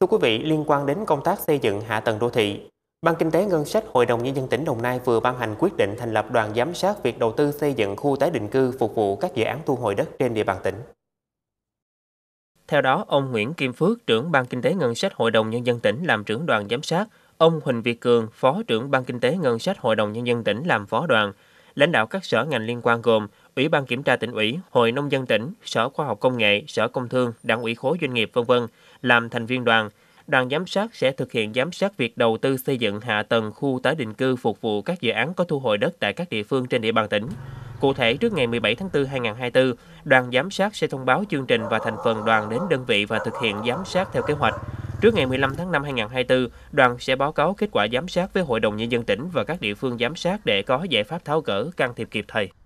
Thưa quý vị, liên quan đến công tác xây dựng hạ tầng đô thị, Ban Kinh tế Ngân sách Hội đồng Nhân dân tỉnh Đồng Nai vừa ban hành quyết định thành lập đoàn giám sát việc đầu tư xây dựng khu tái định cư phục vụ các dự án thu hồi đất trên địa bàn tỉnh. Theo đó, ông Nguyễn Kim Phước, trưởng Ban Kinh tế Ngân sách Hội đồng Nhân dân tỉnh làm trưởng đoàn giám sát, ông Huỳnh Việt Cường, Phó trưởng Ban Kinh tế Ngân sách Hội đồng Nhân dân tỉnh làm phó đoàn, lãnh đạo các sở ngành liên quan gồm Ủy ban Kiểm tra tỉnh ủy, Hội Nông dân tỉnh, Sở Khoa học Công nghệ, Sở Công Thương, Đảng ủy khối doanh nghiệp v.v. làm thành viên đoàn. Đoàn giám sát sẽ thực hiện giám sát việc đầu tư xây dựng hạ tầng khu tái định cư phục vụ các dự án có thu hồi đất tại các địa phương trên địa bàn tỉnh. Cụ thể, trước ngày 17 tháng 4 2024, đoàn giám sát sẽ thông báo chương trình và thành phần đoàn đến đơn vị và thực hiện giám sát theo kế hoạch. Trước ngày 15 tháng 5 2024, đoàn sẽ báo cáo kết quả giám sát với Hội đồng Nhân dân tỉnh và các địa phương giám sát để có giải pháp tháo gỡ can thiệp kịp thời.